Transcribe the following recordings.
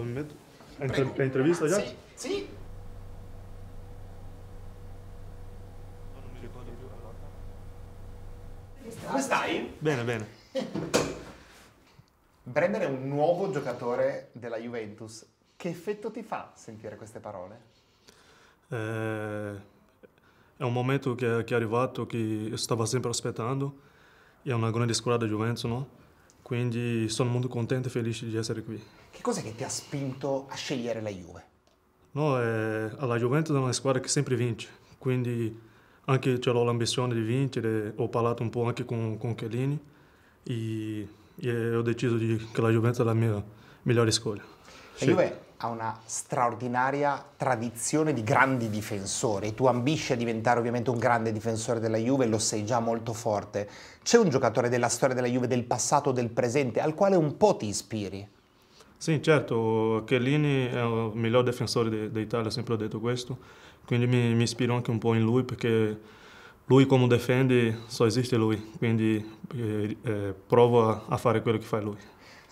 un momento. È intervista già? Sì. sì. Come stai? Bene, bene. Brenner è un nuovo giocatore della Juventus. Che effetto ti fa sentire queste parole? Eh, è un momento che, che, è arrivato, che stavo sempre aspettando. È una grande squadra di Juventus, no? Quindi sono molto contento e felice di essere qui. Che cosa che ti ha spinto a scegliere la Juve? No, è, la Juventus è una squadra che sempre vince, quindi anche ho l'ambizione di vincere, ho parlato un po' anche con, con Chiellini e, e ho deciso di, che la Juventus è la mia migliore scelta. La Juve ha una straordinaria tradizione di grandi difensori. Tu ambisci a diventare ovviamente un grande difensore della Juve, lo sei già molto forte. C'è un giocatore della storia della Juve, del passato, o del presente, al quale un po' ti ispiri? Sì, certo, Chiellini è il miglior difensore d'Italia, sempre ho detto questo, quindi mi, mi ispiro anche un po' in lui perché lui come difende solo esiste lui, quindi eh, eh provo a fare quello che fa lui.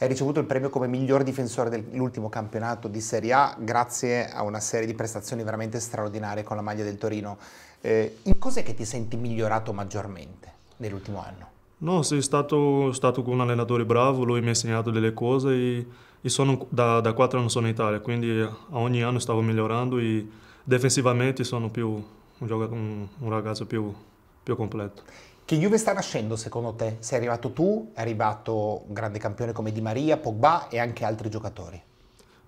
Hai ricevuto il premio come miglior difensore dell'ultimo campionato di Serie A grazie a una serie di prestazioni veramente straordinarie con la maglia del Torino. Eh, in cos'è che ti senti migliorato maggiormente nell'ultimo anno? No, sei stato, stato, con un allenatore bravo, lui mi ha insegnato delle cose e, e sono, da, da quattro anni sono in Italia, quindi ogni anno stavo migliorando e defensivamente sono più, un, un, un ragazzo più, più completo. Che Juve sta nascendo secondo te? Sei arrivato tu, è arrivato un grande campione come Di Maria, Pogba e anche altri giocatori.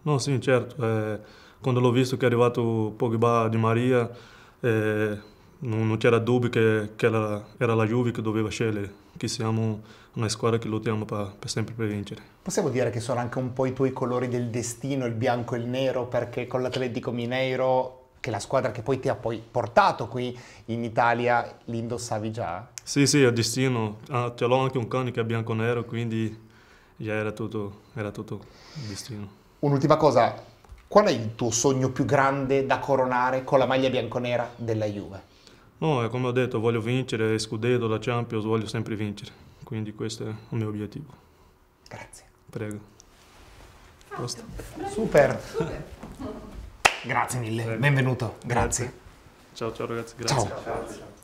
No, sì, certo. Eh, quando l'ho visto che è arrivato Pogba, Di Maria, eh, non, non c'era dubbio che, che era, era, la Juve che doveva scegliere, che siamo una squadra che lottiamo per, per, sempre per vincere. Possiamo dire che sono anche un po' i tuoi colori del destino, il bianco e il nero, perché con l'Atletico Mineiro che la squadra che poi ti ha poi portato qui in Italia, li indossavi già? Sì, sì, a destino. Ah, ce l'ho anche un cane che è bianco-nero, quindi già era tutto, era tutto destino. Un'ultima cosa, qual è il tuo sogno più grande da coronare con la maglia bianconera della Juve? No, eh, come ho detto, voglio vincere, Scudetto, la Champions, voglio sempre vincere. Quindi questo è il mio obiettivo. Grazie. Prego. Super. Super. Grazie mille, benvenuto. Grazie. Ciao ciao ragazzi, grazie. Ciao. ciao.